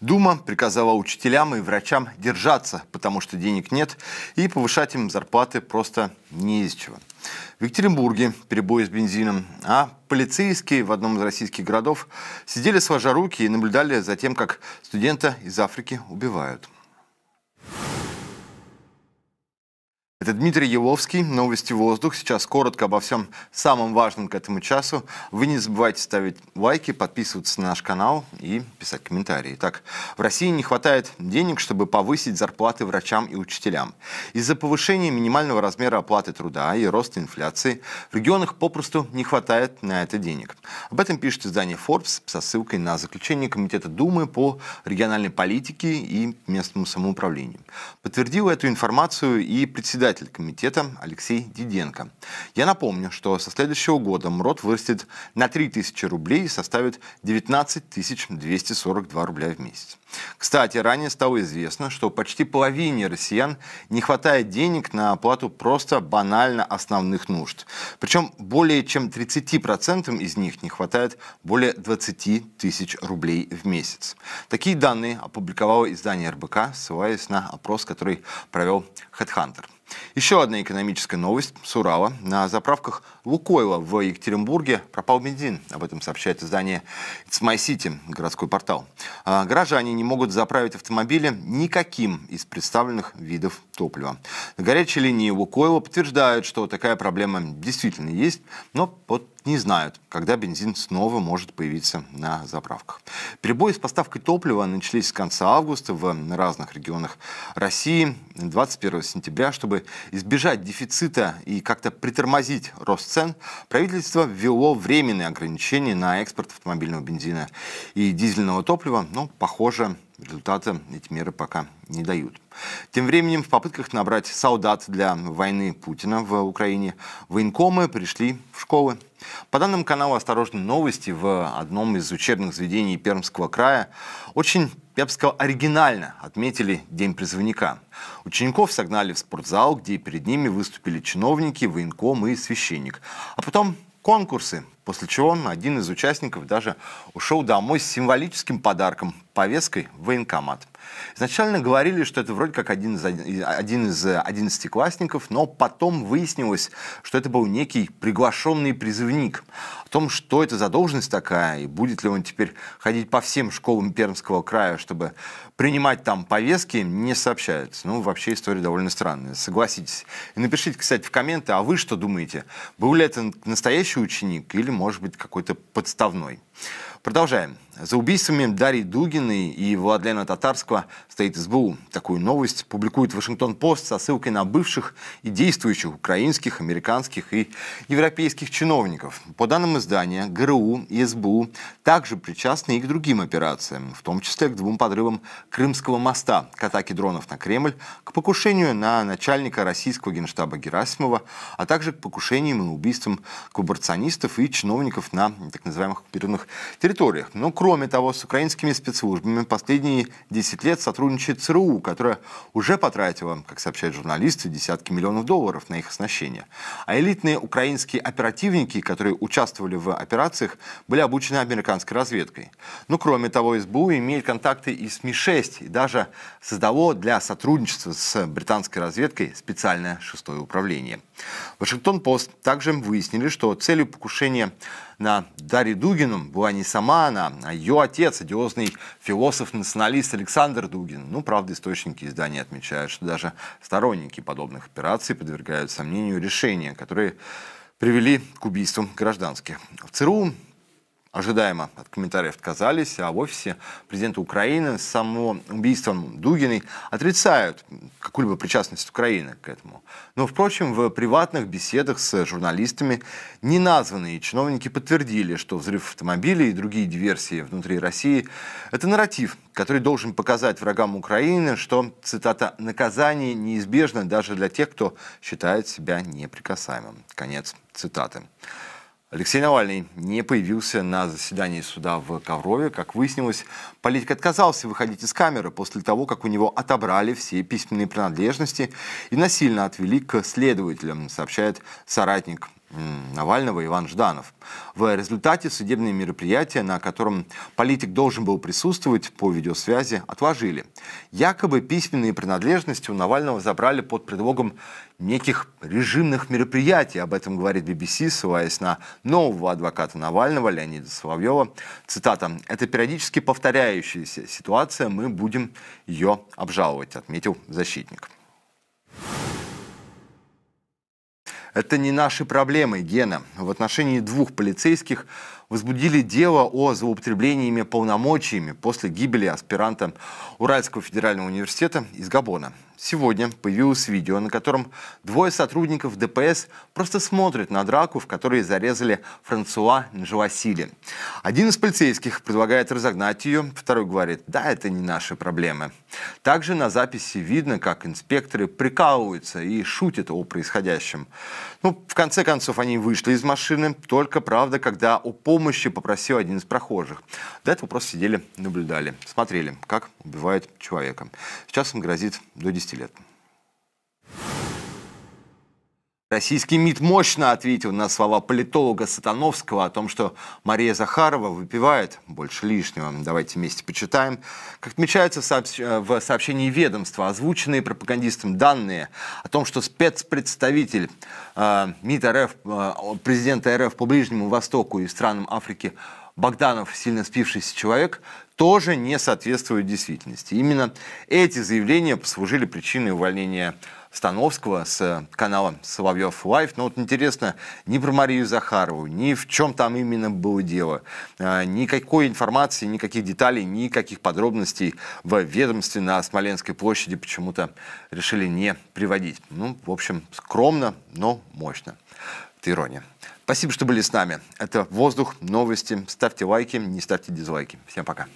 Дума приказала учителям и врачам держаться, потому что денег нет, и повышать им зарплаты просто не из чего. В Екатеринбурге перебои с бензином, а полицейские в одном из российских городов сидели сложа руки и наблюдали за тем, как студента из Африки убивают. Это Дмитрий Еловский, новости «Воздух». Сейчас коротко обо всем самом важном к этому часу. Вы не забывайте ставить лайки, подписываться на наш канал и писать комментарии. Так в России не хватает денег, чтобы повысить зарплаты врачам и учителям. Из-за повышения минимального размера оплаты труда и роста инфляции в регионах попросту не хватает на это денег. Об этом пишет издание Forbes со ссылкой на заключение Комитета Думы по региональной политике и местному самоуправлению. Подтвердил эту информацию и председатель председатель комитета Алексей Диденко. Я напомню, что со следующего года МРОД вырастет на 3000 рублей и составит 19 242 рубля в месяц. Кстати, ранее стало известно, что почти половине россиян не хватает денег на оплату просто банально основных нужд. Причем более чем 30% из них не хватает более 20 тысяч рублей в месяц. Такие данные опубликовало издание РБК, ссылаясь на опрос, который провел HeadHunter. Еще одна экономическая новость с Урала. На заправках Лукойла в Екатеринбурге пропал бензин. Об этом сообщает издание It's My City, городской портал. А горожане не могут заправить автомобили никаким из представленных видов топлива. На горячей линии Лукойла подтверждают, что такая проблема действительно есть, но под не знают, когда бензин снова может появиться на заправках. Перебои с поставкой топлива начались с конца августа в разных регионах России 21 сентября. Чтобы избежать дефицита и как-то притормозить рост цен, правительство ввело временные ограничения на экспорт автомобильного бензина и дизельного топлива, но, ну, похоже, Результата эти меры пока не дают. Тем временем в попытках набрать солдат для войны Путина в Украине военкомы пришли в школы. По данным канала «Осторожные новости», в одном из учебных заведений Пермского края очень, я бы сказал, оригинально отметили День призывника. Учеников согнали в спортзал, где перед ними выступили чиновники, военком и священник. А потом конкурсы после чего один из участников даже ушел домой с символическим подарком – повесткой в военкомат. Изначально говорили, что это вроде как один из, один из э, одиннадцатиклассников, но потом выяснилось, что это был некий приглашенный призывник. О том, что это за должность такая, и будет ли он теперь ходить по всем школам Пермского края, чтобы принимать там повестки, не сообщается. Ну, вообще история довольно странная, согласитесь. И напишите, кстати, в комменты, а вы что думаете? Был ли это настоящий ученик или, может быть, какой-то подставной? Продолжаем. За убийствами Дарьи Дугиной и Владлена Татарского стоит СБУ. Такую новость публикует Вашингтон-Пост со ссылкой на бывших и действующих украинских, американских и европейских чиновников. По данным издания, ГРУ и СБУ также причастны и к другим операциям, в том числе к двум подрывам Крымского моста, к атаке дронов на Кремль, к покушению на начальника российского генштаба Герасимова, а также к покушениям и убийствам коллаборационистов и чиновников на так называемых мирных территориях. Но кроме того, с украинскими спецслужбами последние 10 лет сотрудничает ЦРУ, которая уже потратила, как сообщают журналисты, десятки миллионов долларов на их оснащение. А элитные украинские оперативники, которые участвовали в операциях, были обучены американской разведкой. Но кроме того, СБУ имеет контакты и с Ми-6, и даже создало для сотрудничества с британской разведкой специальное шестое управление. Вашингтон-Пост также выяснили, что целью покушения на Дарье Дугином была не сама она, а ее отец, одиозный философ-националист Александр Дугин. Ну, правда, источники издания отмечают, что даже сторонники подобных операций подвергают сомнению решения, которые привели к убийству гражданских. В ЦРУ ожидаемо от комментариев отказались, а в офисе президента Украины с самого убийством Дугиной отрицают какую-либо причастность Украины к этому. Но, впрочем, в приватных беседах с журналистами неназванные чиновники подтвердили, что взрыв автомобилей и другие диверсии внутри России – это нарратив, который должен показать врагам Украины, что, цитата, «наказание неизбежно даже для тех, кто считает себя неприкасаемым». Конец цитаты. Алексей Навальный не появился на заседании суда в Коврове. Как выяснилось, политик отказался выходить из камеры после того, как у него отобрали все письменные принадлежности и насильно отвели к следователям, сообщает соратник Навального Иван Жданов. В результате судебные мероприятия, на котором политик должен был присутствовать по видеосвязи, отложили. Якобы письменные принадлежности у Навального забрали под предлогом неких режимных мероприятий. Об этом говорит BBC, ссылаясь на нового адвоката Навального Леонида Соловьева. Цитата. «Это периодически повторяющаяся ситуация, мы будем ее обжаловать», отметил защитник. Это не наши проблемы, Гена. В отношении двух полицейских возбудили дело о злоупотреблении ими полномочиями после гибели аспиранта Уральского федерального университета из Габона. Сегодня появилось видео, на котором двое сотрудников ДПС просто смотрят на драку, в которой зарезали Франсуа Нжуасили. Один из полицейских предлагает разогнать ее, второй говорит, да, это не наши проблемы. Также на записи видно, как инспекторы прикалываются и шутят о происходящем. Ну, в конце концов, они вышли из машины, только, правда, когда у пол помощи попросил один из прохожих. До этого просто сидели, наблюдали, смотрели, как убивают человека. Сейчас им грозит до 10 лет. Российский МИД мощно ответил на слова политолога Сатановского о том, что Мария Захарова выпивает больше лишнего. Давайте вместе почитаем. Как отмечается в, сообщении ведомства, озвученные пропагандистом данные о том, что спецпредставитель э, МИД РФ, э, президента РФ по Ближнему Востоку и странам Африки Богданов, сильно спившийся человек, тоже не соответствует действительности. Именно эти заявления послужили причиной увольнения Становского с э, канала Соловьев Лайф. Но ну, вот интересно, ни про Марию Захарову, ни в чем там именно было дело. Э, никакой информации, никаких деталей, никаких подробностей в ведомстве на Смоленской площади почему-то решили не приводить. Ну, в общем, скромно, но мощно. Это ирония. Спасибо, что были с нами. Это «Воздух», новости. Ставьте лайки, не ставьте дизлайки. Всем пока.